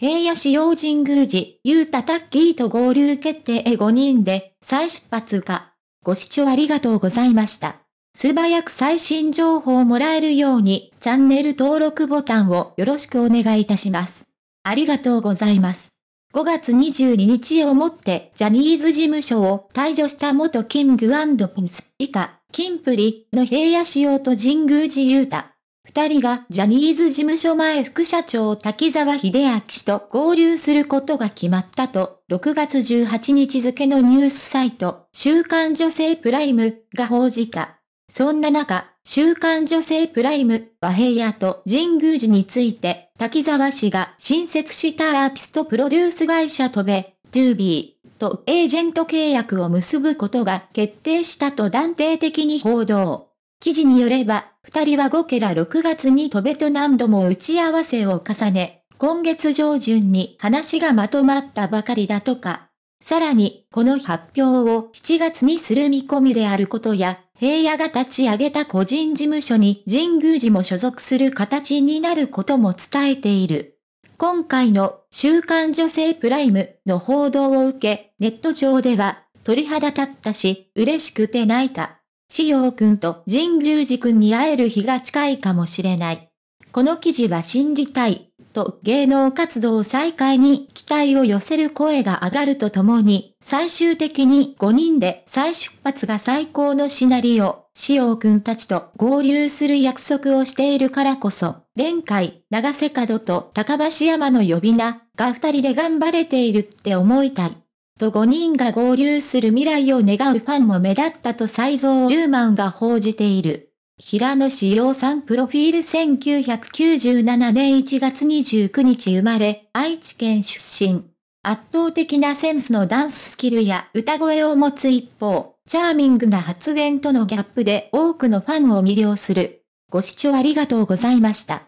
平野市用神宮寺、ゆうたたっきーと合流決定へ5人で、再出発か。ご視聴ありがとうございました。素早く最新情報をもらえるように、チャンネル登録ボタンをよろしくお願いいたします。ありがとうございます。5月22日をもって、ジャニーズ事務所を退場した元キングピンス、以下、キンプリの平野市用と神宮寺ゆうた。二人がジャニーズ事務所前副社長滝沢秀明氏と合流することが決まったと、6月18日付のニュースサイト、週刊女性プライムが報じた。そんな中、週刊女性プライム和平屋と神宮寺について、滝沢氏が新設したアーティストプロデュース会社とべ、トゥービーとエージェント契約を結ぶことが決定したと断定的に報道。記事によれば、二人は5ケラ6月に戸べと何度も打ち合わせを重ね、今月上旬に話がまとまったばかりだとか。さらに、この発表を7月にする見込みであることや、平野が立ち上げた個人事務所に神宮寺も所属する形になることも伝えている。今回の週刊女性プライムの報道を受け、ネット上では鳥肌立ったし、嬉しくて泣いたしようくんと神十字くんに会える日が近いかもしれない。この記事は信じたい、と芸能活動再開に期待を寄せる声が上がるとともに、最終的に5人で再出発が最高のシナリオ、しようくんたちと合流する約束をしているからこそ、連海、長瀬角と高橋山の呼び名が2人で頑張れているって思いたい。と5人が合流する未来を願うファンも目立ったと斎蔵10万が報じている。平野志陽さんプロフィール1997年1月29日生まれ、愛知県出身。圧倒的なセンスのダンススキルや歌声を持つ一方、チャーミングな発言とのギャップで多くのファンを魅了する。ご視聴ありがとうございました。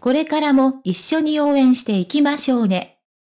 これからも一緒に応援していきましょうね。